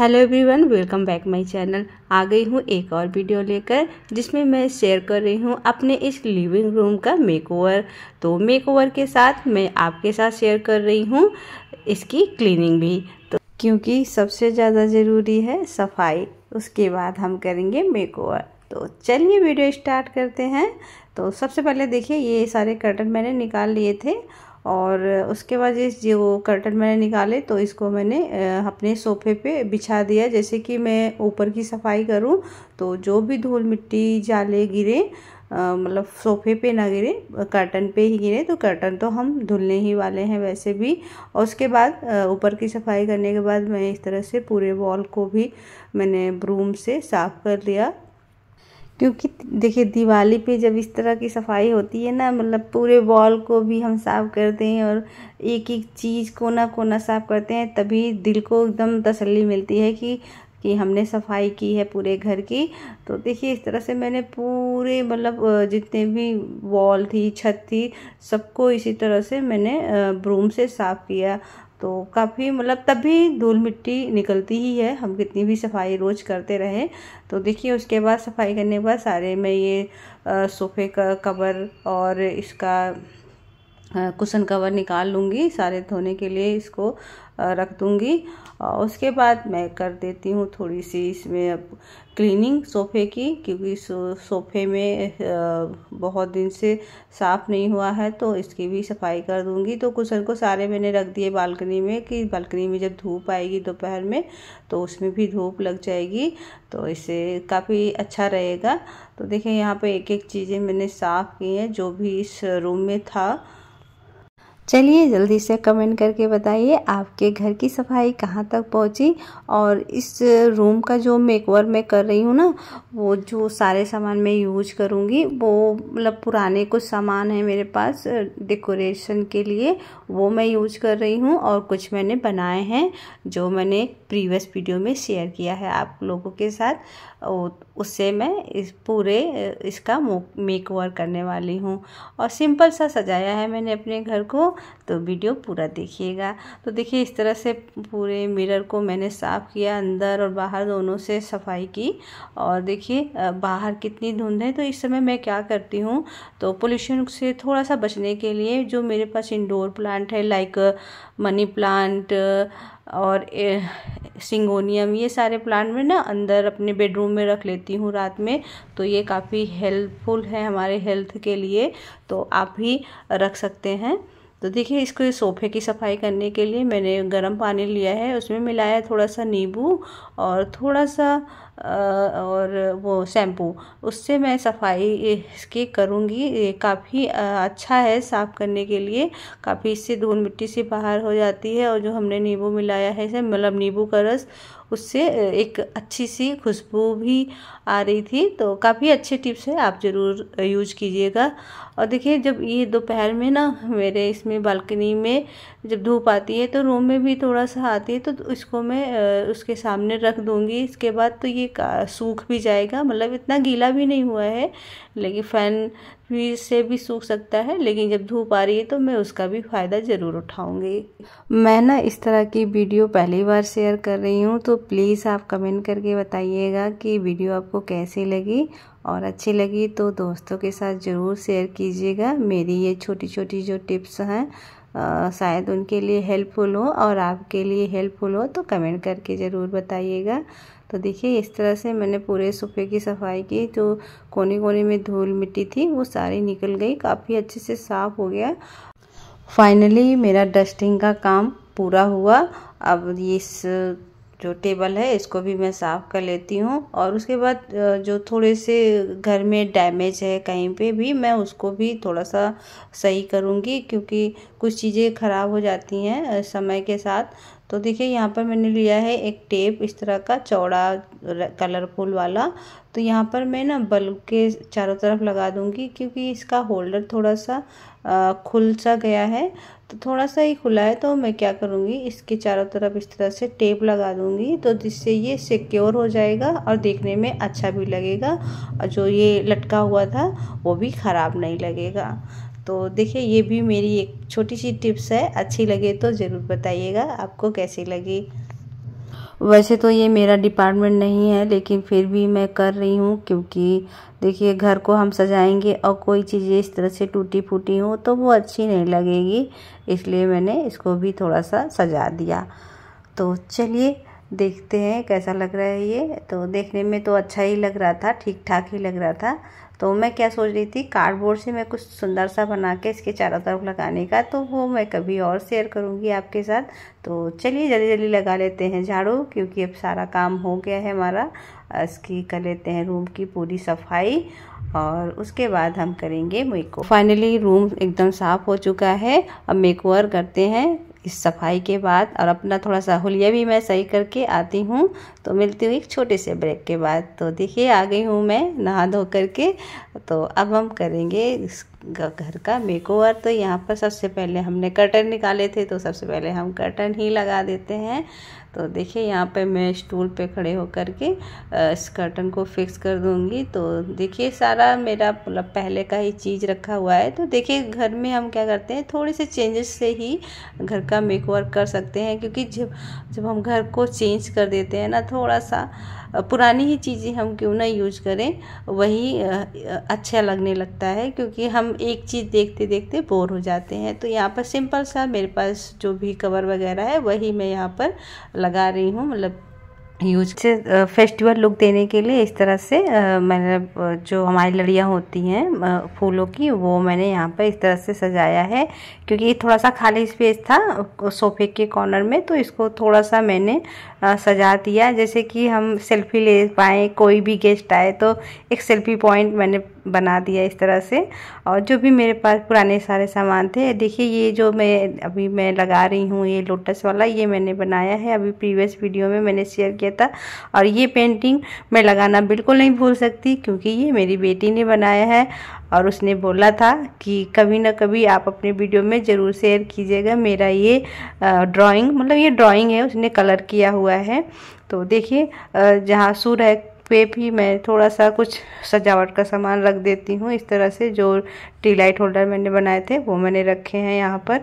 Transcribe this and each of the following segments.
hello everyone welcome back my channel आ गई हूँ एक और वीडियो लेकर जिसमें मैं शेयर कर रही हूँ अपने इस लिविंग रूम का मेकओवर तो मेकओवर के साथ मैं आपके साथ शेयर कर रही हूँ इसकी क्लीनिंग भी तो क्योंकि सबसे ज़्यादा ज़रूरी है सफाई उसके बाद हम करेंगे मेकओवर तो चलिए वीडियो स्टार्ट करते हैं तो सबसे पहले देखिए ये सारे कर्टन मैंने निकाल लिए थे और उसके बाद ये जो कर्टन मैंने निकाले तो इसको मैंने अपने सोफे पे बिछा दिया जैसे कि मैं ऊपर की सफाई करूं तो जो भी धूल मिट्टी जाले गिरे मतलब सोफे पे ना गिरे कर्टन पे ही गिरे तो कर्टन तो हम धुलने ही वाले हैं वैसे भी और उसके बाद ऊपर की सफाई करने के बाद मैं इस तरह से पूरे वॉल को भी मैंने ब्रूम से साफ़ कर लिया क्योंकि देखिए दिवाली पे जब इस तरह की सफाई होती है ना मतलब पूरे वॉल को भी हम साफ़ करते हैं और एक एक चीज़ कोना कोना साफ़ करते हैं तभी दिल को एकदम तसल्ली मिलती है कि कि हमने सफाई की है पूरे घर की तो देखिए इस तरह से मैंने पूरे मतलब जितने भी वॉल थी छत थी सबको इसी तरह से मैंने ब्रूम से साफ़ किया तो काफ़ी मतलब तब भी धूल मिट्टी निकलती ही है हम कितनी भी सफाई रोज़ करते रहें तो देखिए उसके बाद सफाई करने के बाद सारे में ये सोफ़े का कवर और इसका कुशन कवर निकाल लूँगी सारे धोने के लिए इसको रख दूँगी उसके बाद मैं कर देती हूँ थोड़ी सी इसमें अब क्लीनिंग सोफ़े की क्योंकि सोफ़े में बहुत दिन से साफ़ नहीं हुआ है तो इसकी भी सफाई कर दूँगी तो कुशन को सारे मैंने रख दिए बालकनी में कि बालकनी में जब धूप आएगी दोपहर में तो उसमें भी धूप लग जाएगी तो इसे काफ़ी अच्छा रहेगा तो देखें यहाँ पे एक एक चीज़ें मैंने साफ़ की हैं जो भी इस रूम में था चलिए जल्दी से कमेंट करके बताइए आपके घर की सफाई कहाँ तक पहुँची और इस रूम का जो मेकओवर मैं कर रही हूँ ना वो जो सारे सामान मैं यूज करूँगी वो मतलब पुराने कुछ सामान है मेरे पास डेकोरेशन के लिए वो मैं यूज कर रही हूँ और कुछ मैंने बनाए हैं जो मैंने प्रीवियस वीडियो में शेयर किया है आप लोगों के साथ उससे मैं इस पूरे इसका मेकओवर करने वाली हूँ और सिंपल सा सजाया है मैंने अपने घर को तो वीडियो पूरा देखिएगा तो देखिए इस तरह से पूरे मिरर को मैंने साफ़ किया अंदर और बाहर दोनों से सफाई की और देखिए बाहर कितनी धुंध है तो इस समय मैं क्या करती हूँ तो पोल्यूशन से थोड़ा सा बचने के लिए जो मेरे पास इंडोर प्लांट है लाइक मनी प्लांट और सिंगोनियम ये सारे प्लांट में ना अंदर अपने बेडरूम में रख लेती हूँ रात में तो ये काफ़ी हेल्पफुल है हमारे हेल्थ के लिए तो आप भी रख सकते हैं तो देखिए इसको सोफ़े की सफाई करने के लिए मैंने गर्म पानी लिया है उसमें मिलाया थोड़ा सा नींबू और थोड़ा सा और वो शैम्पू उससे मैं सफाई इसकी करूँगी ये काफ़ी अच्छा है साफ़ करने के लिए काफ़ी इससे धूल मिट्टी से बाहर हो जाती है और जो हमने नींबू मिलाया है इसे मतलब नींबू का रस उससे एक अच्छी सी खुशबू भी आ रही थी तो काफ़ी अच्छे टिप्स है आप ज़रूर यूज कीजिएगा और देखिए जब ये दोपहर में ना मेरे इसमें बालकनी में जब धूप आती है तो रूम में भी थोड़ा सा आती है तो इसको मैं उसके सामने रख दूँगी इसके बाद तो ये का सूख भी जाएगा मतलब इतना गीला भी नहीं हुआ है लेकिन फ़ैन भी से भी सूख सकता है लेकिन जब धूप आ रही है तो मैं उसका भी फ़ायदा ज़रूर उठाऊंगी मैं ना इस तरह की वीडियो पहली बार शेयर कर रही हूँ तो प्लीज़ आप कमेंट करके बताइएगा कि वीडियो आपको कैसी लगी और अच्छी लगी तो दोस्तों के साथ ज़रूर शेयर कीजिएगा मेरी ये छोटी छोटी जो टिप्स हैं आ, शायद उनके लिए हेल्पफुल हो और आपके लिए हेल्पफुल हो तो कमेंट करके ज़रूर बताइएगा तो देखिए इस तरह से मैंने पूरे सोफ़े की सफाई की जो कोने कोने में धूल मिट्टी थी वो सारी निकल गई काफ़ी अच्छे से साफ़ हो गया फाइनली मेरा डस्टिंग का काम पूरा हुआ अब इस जो टेबल है इसको भी मैं साफ़ कर लेती हूँ और उसके बाद जो थोड़े से घर में डैमेज है कहीं पे भी मैं उसको भी थोड़ा सा सही करूँगी क्योंकि कुछ चीज़ें ख़राब हो जाती हैं समय के साथ तो देखिए यहाँ पर मैंने लिया है एक टेप इस तरह का चौड़ा कलरफुल वाला तो यहाँ पर मैं ना बल्ब के चारों तरफ लगा दूँगी क्योंकि इसका होल्डर थोड़ा सा खुल सा गया है तो थोड़ा सा ही खुला है तो मैं क्या करूँगी इसके चारों तरफ इस तरह से टेप लगा दूँगी तो जिससे ये सिक्योर हो जाएगा और देखने में अच्छा भी लगेगा और जो ये लटका हुआ था वो भी ख़राब नहीं लगेगा तो देखिए ये भी मेरी एक छोटी सी टिप्स है अच्छी लगे तो ज़रूर बताइएगा आपको कैसी लगी वैसे तो ये मेरा डिपार्टमेंट नहीं है लेकिन फिर भी मैं कर रही हूँ क्योंकि देखिए घर को हम सजाएंगे और कोई चीज़ें इस तरह से टूटी फूटी हो तो वो अच्छी नहीं लगेगी इसलिए मैंने इसको भी थोड़ा सा सजा दिया तो चलिए देखते हैं कैसा लग रहा है ये तो देखने में तो अच्छा ही लग रहा था ठीक ठाक ही लग रहा था तो मैं क्या सोच रही थी कार्डबोर्ड से मैं कुछ सुंदर सा बना के इसके चारों तरफ लगाने का तो वो मैं कभी और शेयर करूँगी आपके साथ तो चलिए जल्दी जल्दी लगा लेते हैं झाड़ू क्योंकि अब सारा काम हो गया है हमारा इसकी कर लेते हैं रूम की पूरी सफाई और उसके बाद हम करेंगे मेकओवर फाइनली रूम एकदम साफ़ हो चुका है अब मेकओवर करते हैं इस सफाई के बाद और अपना थोड़ा सा हुलिया भी मैं सही करके आती हूँ तो मिलती हूँ एक छोटे से ब्रेक के बाद तो देखिए आ गई हूँ मैं नहा धो करके तो अब हम करेंगे इस घर का मेकओवर तो यहाँ पर सबसे पहले हमने कर्टन निकाले थे तो सबसे पहले हम कर्टन ही लगा देते हैं तो देखिए यहाँ पे मैं स्टूल पे खड़े होकर के इस कर्टन को फिक्स कर दूँगी तो देखिए सारा मेरा मतलब पहले का ही चीज़ रखा हुआ है तो देखिए घर में हम क्या करते हैं थोड़े से चेंजेस से ही घर का मेक वर्क कर सकते हैं क्योंकि जब जब हम घर को चेंज कर देते हैं ना थोड़ा सा पुरानी ही चीज़ें हम क्यों ना यूज़ करें वही अच्छा लगने लगता है क्योंकि हम एक चीज़ देखते देखते बोर हो जाते हैं तो यहाँ पर सिंपल सा मेरे पास जो भी कवर वगैरह है वही मैं यहाँ पर लगा रही हूँ मतलब यूज से फेस्टिवल लुक देने के लिए इस तरह से मैंने जो हमारी लड़ियाँ होती हैं फूलों की वो मैंने यहाँ पर इस तरह से सजाया है क्योंकि ये थोड़ा सा खाली स्पेस था सोफे के कॉर्नर में तो इसको थोड़ा सा मैंने सजा दिया जैसे कि हम सेल्फी ले पाएँ कोई भी गेस्ट आए तो एक सेल्फी पॉइंट मैंने बना दिया इस तरह से और जो भी मेरे पास पुराने सारे सामान थे देखिए ये जो मैं अभी मैं लगा रही हूँ ये लोटस वाला ये मैंने बनाया है अभी प्रीवियस वीडियो में मैंने शेयर किया था और ये पेंटिंग मैं लगाना बिल्कुल नहीं भूल सकती क्योंकि ये मेरी बेटी ने बनाया है और उसने बोला था कि कभी ना कभी आप अपने वीडियो में ज़रूर शेयर कीजिएगा मेरा ये ड्राइंग मतलब ये ड्राइंग है उसने कलर किया हुआ है तो देखिए जहाँ सूर्य पे भी मैं थोड़ा सा कुछ सजावट का सामान रख देती हूँ इस तरह से जो टी लाइट होल्डर मैंने बनाए थे वो मैंने रखे हैं यहाँ पर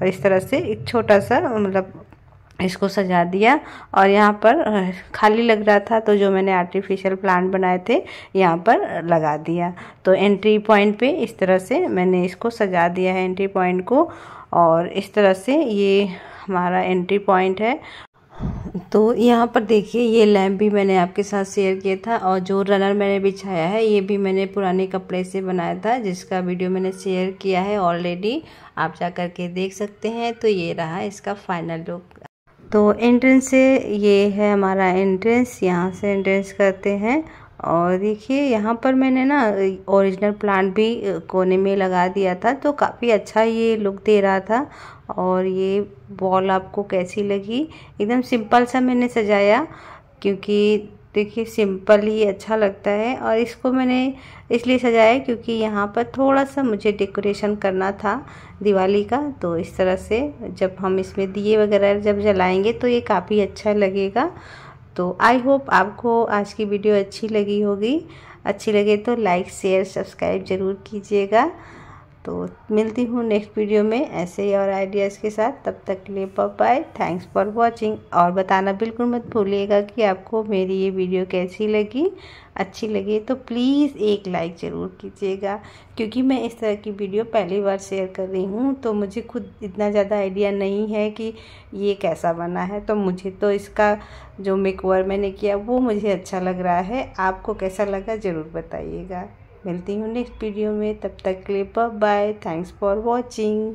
और इस तरह से एक छोटा सा मतलब इसको सजा दिया और यहाँ पर खाली लग रहा था तो जो मैंने आर्टिफिशियल प्लांट बनाए थे यहाँ पर लगा दिया तो एंट्री पॉइंट पे इस तरह से मैंने इसको सजा दिया है एंट्री पॉइंट को और इस तरह से ये हमारा एंट्री पॉइंट है तो यहाँ पर देखिए ये लैम्प भी मैंने आपके साथ शेयर किया था और जो रनर मैंने बिछाया है ये भी मैंने पुराने कपड़े से बनाया था जिसका वीडियो मैंने शेयर किया है ऑलरेडी आप जा कर के देख सकते हैं तो ये रहा इसका फाइनल लुक तो एंट्रेंस से ये है हमारा एंट्रेंस यहाँ से एंट्रेंस करते हैं और देखिए यहाँ पर मैंने ना ओरिजिनल प्लांट भी कोने में लगा दिया था तो काफ़ी अच्छा ये लुक दे रहा था और ये वॉल आपको कैसी लगी एकदम सिंपल सा मैंने सजाया क्योंकि देखिए सिंपल ही अच्छा लगता है और इसको मैंने इसलिए सजाया क्योंकि यहाँ पर थोड़ा सा मुझे डेकोरेशन करना था दिवाली का तो इस तरह से जब हम इसमें दिए वगैरह जब जलाएंगे तो ये काफ़ी अच्छा लगेगा तो आई होप आपको आज की वीडियो अच्छी लगी होगी अच्छी लगे तो लाइक शेयर सब्सक्राइब ज़रूर कीजिएगा तो मिलती हूँ नेक्स्ट वीडियो में ऐसे ही और आइडियाज़ के साथ तब तक के लिए बाय थैंक्स फॉर वॉचिंग और बताना बिल्कुल मत भूलिएगा कि आपको मेरी ये वीडियो कैसी लगी अच्छी लगी तो प्लीज़ एक लाइक ज़रूर कीजिएगा क्योंकि मैं इस तरह की वीडियो पहली बार शेयर कर रही हूँ तो मुझे खुद इतना ज़्यादा आइडिया नहीं है कि ये कैसा बना है तो मुझे तो इसका जो मेकओवर मैंने किया वो मुझे अच्छा लग रहा है आपको कैसा लगा ज़रूर बताइएगा मिलती हूँ नेक्स्ट वीडियो में तब तक के लिए बाय थैंक्स फॉर वॉचिंग